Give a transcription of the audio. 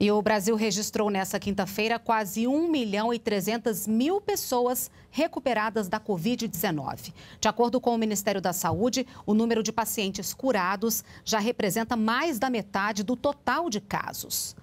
E o Brasil registrou nessa quinta-feira quase 1 milhão e 300 mil pessoas recuperadas da Covid-19. De acordo com o Ministério da Saúde, o número de pacientes curados já representa mais da metade do total de casos.